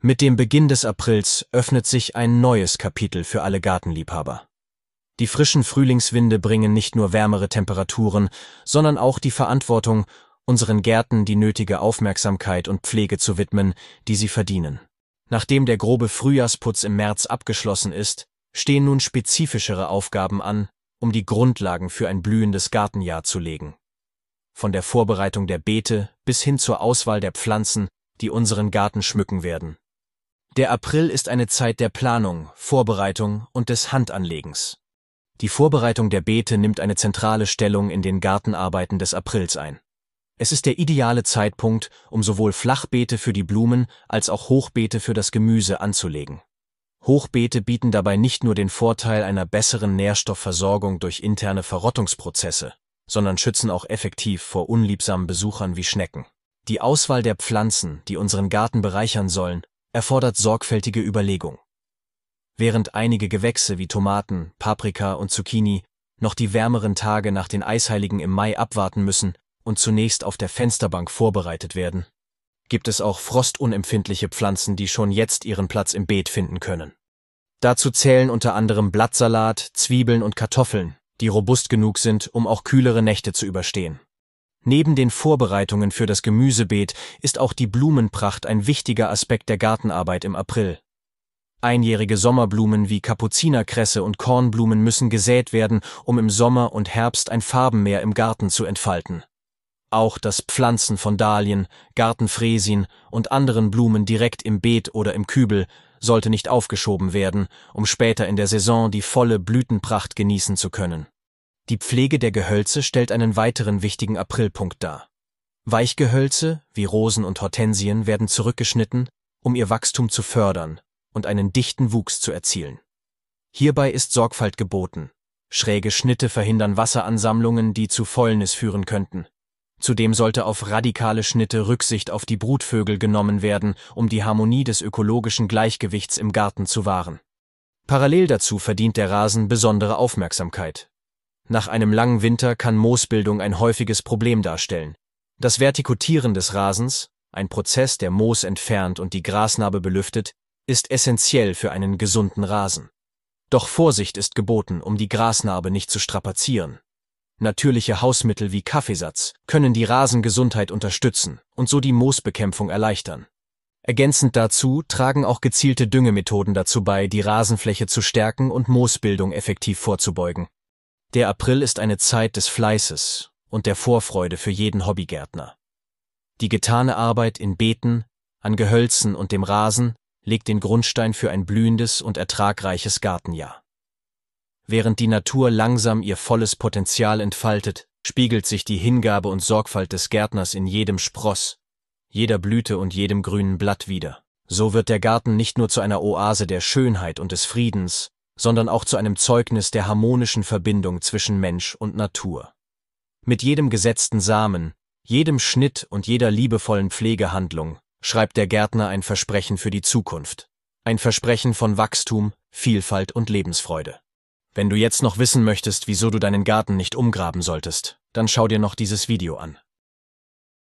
Mit dem Beginn des Aprils öffnet sich ein neues Kapitel für alle Gartenliebhaber. Die frischen Frühlingswinde bringen nicht nur wärmere Temperaturen, sondern auch die Verantwortung, unseren Gärten die nötige Aufmerksamkeit und Pflege zu widmen, die sie verdienen. Nachdem der grobe Frühjahrsputz im März abgeschlossen ist, stehen nun spezifischere Aufgaben an, um die Grundlagen für ein blühendes Gartenjahr zu legen. Von der Vorbereitung der Beete bis hin zur Auswahl der Pflanzen, die unseren Garten schmücken werden. Der April ist eine Zeit der Planung, Vorbereitung und des Handanlegens. Die Vorbereitung der Beete nimmt eine zentrale Stellung in den Gartenarbeiten des Aprils ein. Es ist der ideale Zeitpunkt, um sowohl Flachbeete für die Blumen als auch Hochbeete für das Gemüse anzulegen. Hochbeete bieten dabei nicht nur den Vorteil einer besseren Nährstoffversorgung durch interne Verrottungsprozesse, sondern schützen auch effektiv vor unliebsamen Besuchern wie Schnecken. Die Auswahl der Pflanzen, die unseren Garten bereichern sollen, erfordert sorgfältige Überlegung. Während einige Gewächse wie Tomaten, Paprika und Zucchini noch die wärmeren Tage nach den Eisheiligen im Mai abwarten müssen und zunächst auf der Fensterbank vorbereitet werden, gibt es auch frostunempfindliche Pflanzen, die schon jetzt ihren Platz im Beet finden können. Dazu zählen unter anderem Blattsalat, Zwiebeln und Kartoffeln, die robust genug sind, um auch kühlere Nächte zu überstehen. Neben den Vorbereitungen für das Gemüsebeet ist auch die Blumenpracht ein wichtiger Aspekt der Gartenarbeit im April. Einjährige Sommerblumen wie Kapuzinerkresse und Kornblumen müssen gesät werden, um im Sommer und Herbst ein Farbenmeer im Garten zu entfalten. Auch das Pflanzen von Dahlien, Gartenfräsien und anderen Blumen direkt im Beet oder im Kübel sollte nicht aufgeschoben werden, um später in der Saison die volle Blütenpracht genießen zu können die Pflege der Gehölze stellt einen weiteren wichtigen Aprilpunkt dar. Weichgehölze, wie Rosen und Hortensien, werden zurückgeschnitten, um ihr Wachstum zu fördern und einen dichten Wuchs zu erzielen. Hierbei ist Sorgfalt geboten. Schräge Schnitte verhindern Wasseransammlungen, die zu Fäulnis führen könnten. Zudem sollte auf radikale Schnitte Rücksicht auf die Brutvögel genommen werden, um die Harmonie des ökologischen Gleichgewichts im Garten zu wahren. Parallel dazu verdient der Rasen besondere Aufmerksamkeit nach einem langen Winter kann Moosbildung ein häufiges Problem darstellen. Das Vertikutieren des Rasens, ein Prozess, der Moos entfernt und die Grasnarbe belüftet, ist essentiell für einen gesunden Rasen. Doch Vorsicht ist geboten, um die Grasnarbe nicht zu strapazieren. Natürliche Hausmittel wie Kaffeesatz können die Rasengesundheit unterstützen und so die Moosbekämpfung erleichtern. Ergänzend dazu tragen auch gezielte Düngemethoden dazu bei, die Rasenfläche zu stärken und Moosbildung effektiv vorzubeugen. Der April ist eine Zeit des Fleißes und der Vorfreude für jeden Hobbygärtner. Die getane Arbeit in Beeten, an Gehölzen und dem Rasen legt den Grundstein für ein blühendes und ertragreiches Gartenjahr. Während die Natur langsam ihr volles Potenzial entfaltet, spiegelt sich die Hingabe und Sorgfalt des Gärtners in jedem Spross, jeder Blüte und jedem grünen Blatt wider. So wird der Garten nicht nur zu einer Oase der Schönheit und des Friedens, sondern auch zu einem Zeugnis der harmonischen Verbindung zwischen Mensch und Natur. Mit jedem gesetzten Samen, jedem Schnitt und jeder liebevollen Pflegehandlung schreibt der Gärtner ein Versprechen für die Zukunft, ein Versprechen von Wachstum, Vielfalt und Lebensfreude. Wenn du jetzt noch wissen möchtest, wieso du deinen Garten nicht umgraben solltest, dann schau dir noch dieses Video an.